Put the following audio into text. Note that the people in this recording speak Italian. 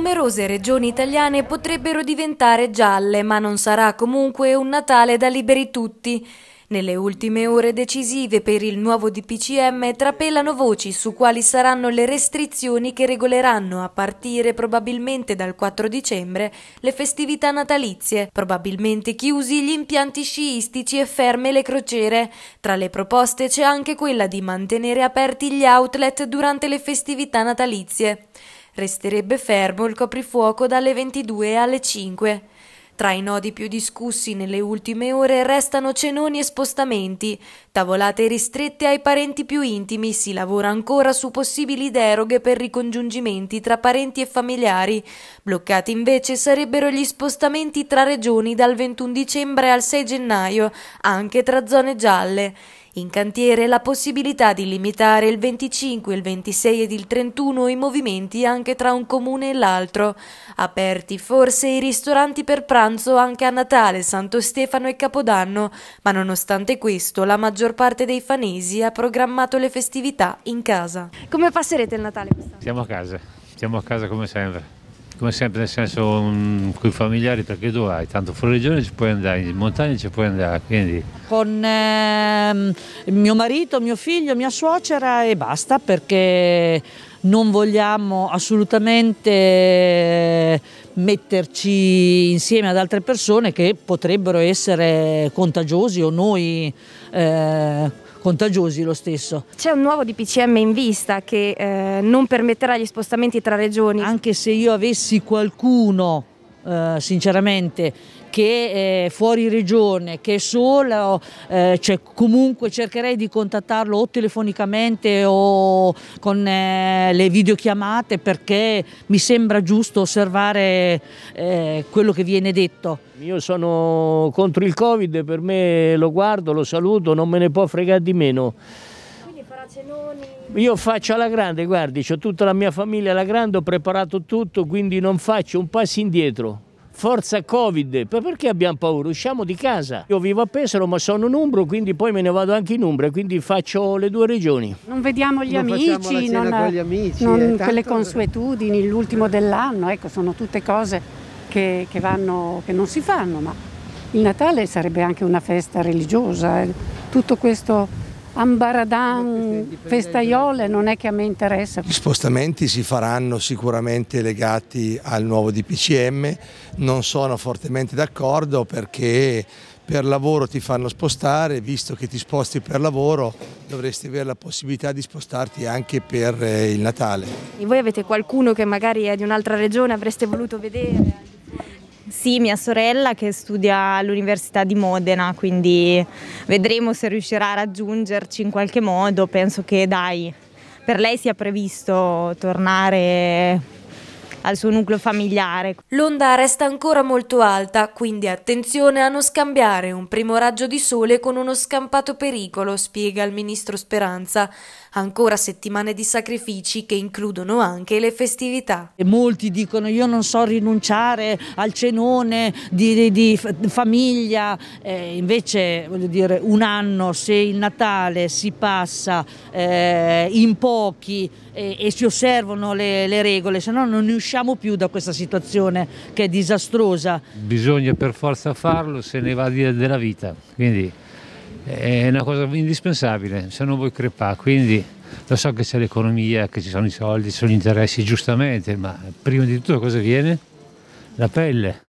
numerose regioni italiane potrebbero diventare gialle, ma non sarà comunque un Natale da liberi tutti. Nelle ultime ore decisive per il nuovo DPCM trapelano voci su quali saranno le restrizioni che regoleranno a partire probabilmente dal 4 dicembre le festività natalizie, probabilmente chiusi gli impianti sciistici e ferme le crociere. Tra le proposte c'è anche quella di mantenere aperti gli outlet durante le festività natalizie. Resterebbe fermo il coprifuoco dalle 22 alle 5. Tra i nodi più discussi nelle ultime ore restano cenoni e spostamenti. Tavolate ristrette ai parenti più intimi, si lavora ancora su possibili deroghe per ricongiungimenti tra parenti e familiari. Bloccati invece sarebbero gli spostamenti tra regioni dal 21 dicembre al 6 gennaio, anche tra zone gialle. In cantiere la possibilità di limitare il 25, il 26 ed il 31 i movimenti anche tra un comune e l'altro. Aperti forse i ristoranti per pranzo anche a Natale, Santo Stefano e Capodanno, ma nonostante questo la maggior parte dei fanesi ha programmato le festività in casa. Come passerete il Natale quest'anno? Siamo a casa, siamo a casa come sempre come sempre nel senso con i familiari perché tu hai? Tanto fuori regione ci puoi andare, in montagna ci puoi andare, quindi... Con ehm, mio marito, mio figlio, mia suocera e basta perché non vogliamo assolutamente metterci insieme ad altre persone che potrebbero essere contagiosi o noi eh, contagiosi lo stesso. C'è un nuovo DPCM in vista che eh, non permetterà gli spostamenti tra regioni. Anche se io avessi qualcuno eh, sinceramente che è eh, fuori regione, che è solo, eh, cioè, comunque cercherei di contattarlo o telefonicamente o con le videochiamate perché mi sembra giusto osservare quello che viene detto. Io sono contro il Covid, per me lo guardo, lo saluto, non me ne può fregare di meno cenoni. Io faccio alla grande, guardi, ho tutta la mia famiglia alla grande, ho preparato tutto, quindi non faccio un passo indietro. Forza Covid, perché abbiamo paura? Usciamo di casa. Io vivo a Pesaro ma sono un Umbro, quindi poi me ne vado anche in Umbra, quindi faccio le due regioni. Non vediamo gli non amici, non, con gli amici, non eh, tanto... quelle consuetudini, l'ultimo dell'anno, ecco, sono tutte cose che, che, vanno, che non si fanno, ma il Natale sarebbe anche una festa religiosa, eh. tutto questo ambaradan, festaiole non è che a me interessa. Gli spostamenti si faranno sicuramente legati al nuovo DPCM, non sono fortemente d'accordo perché per lavoro ti fanno spostare, visto che ti sposti per lavoro dovresti avere la possibilità di spostarti anche per eh, il Natale. E voi avete qualcuno che magari è di un'altra regione, avreste voluto vedere? Sì, mia sorella che studia all'Università di Modena, quindi vedremo se riuscirà a raggiungerci in qualche modo. Penso che dai, per lei sia previsto tornare al suo nucleo familiare. L'onda resta ancora molto alta, quindi attenzione a non scambiare un primo raggio di sole con uno scampato pericolo, spiega il ministro Speranza. Ancora settimane di sacrifici che includono anche le festività. E molti dicono io non so rinunciare al cenone di, di, di famiglia, eh, invece voglio dire un anno se il Natale si passa eh, in pochi eh, e si osservano le, le regole, se no non ne usciamo più da questa situazione che è disastrosa. Bisogna per forza farlo se ne va via della vita, quindi è una cosa indispensabile, se non vuoi crepà, quindi lo so che c'è l'economia, che ci sono i soldi, ci sono gli interessi giustamente, ma prima di tutto cosa viene? La pelle.